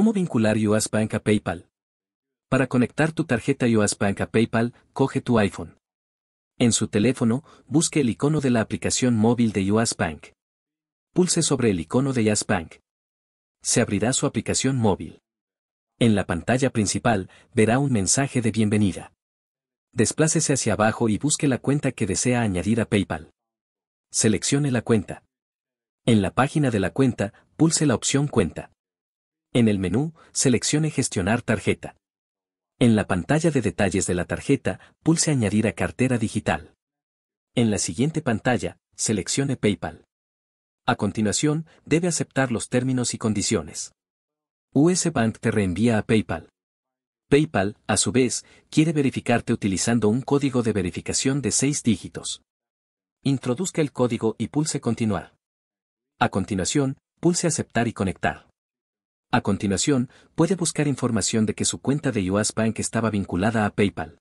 ¿Cómo vincular US Bank a PayPal? Para conectar tu tarjeta US Bank a PayPal, coge tu iPhone. En su teléfono, busque el icono de la aplicación móvil de US Bank. Pulse sobre el icono de US Bank. Se abrirá su aplicación móvil. En la pantalla principal, verá un mensaje de bienvenida. Desplácese hacia abajo y busque la cuenta que desea añadir a PayPal. Seleccione la cuenta. En la página de la cuenta, pulse la opción Cuenta. En el menú, seleccione Gestionar tarjeta. En la pantalla de detalles de la tarjeta, pulse Añadir a cartera digital. En la siguiente pantalla, seleccione PayPal. A continuación, debe aceptar los términos y condiciones. US Bank te reenvía a PayPal. PayPal, a su vez, quiere verificarte utilizando un código de verificación de 6 dígitos. Introduzca el código y pulse Continuar. A continuación, pulse Aceptar y Conectar. A continuación, puede buscar información de que su cuenta de US Bank estaba vinculada a PayPal.